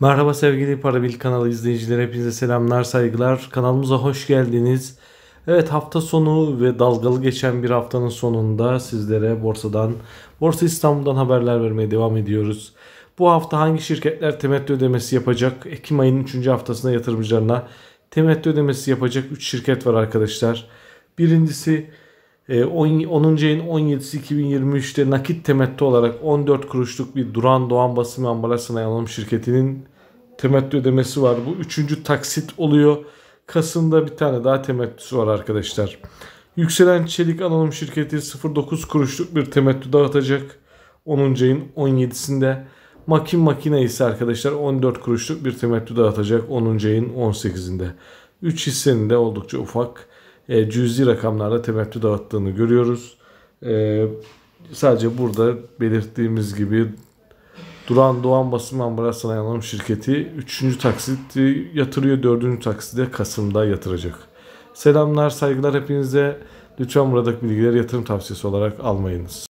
Merhaba sevgili Parabil kanalı izleyicileri hepinize selamlar saygılar kanalımıza hoş geldiniz. Evet hafta sonu ve dalgalı geçen bir haftanın sonunda sizlere borsadan Borsa İstanbul'dan haberler vermeye devam ediyoruz. Bu hafta hangi şirketler temettü ödemesi yapacak? Ekim ayının 3. haftasında yatırımcılarına temettü ödemesi yapacak 3 şirket var arkadaşlar. Birincisi e, ee, 10. ayın 17'si 2023'te nakit temettü olarak 14 kuruşluk bir Duran Doğan Basım Ambalaj Sanayi Anonim Şirketi'nin temettü ödemesi var. Bu üçüncü taksit oluyor. Kasım'da bir tane daha temettüsü var arkadaşlar. Yükselen Çelik Anonim Şirketi 0.9 kuruşluk bir temettü dağıtacak. 10. ayın 17'sinde. Makin Makine ise arkadaşlar 14 kuruşluk bir temettü dağıtacak 10. ayın 18'inde. 3 hissenin de oldukça ufak e, cüzi rakamlarla temettü dağıttığını görüyoruz. E, sadece burada belirttiğimiz gibi Duran Doğan Basım Ambalaj Anonim Şirketi 3. taksiti yatırıyor. 4. taksiti de Kasım'da yatıracak. Selamlar, saygılar hepinize. Lütfen buradaki bilgileri yatırım tavsiyesi olarak almayınız.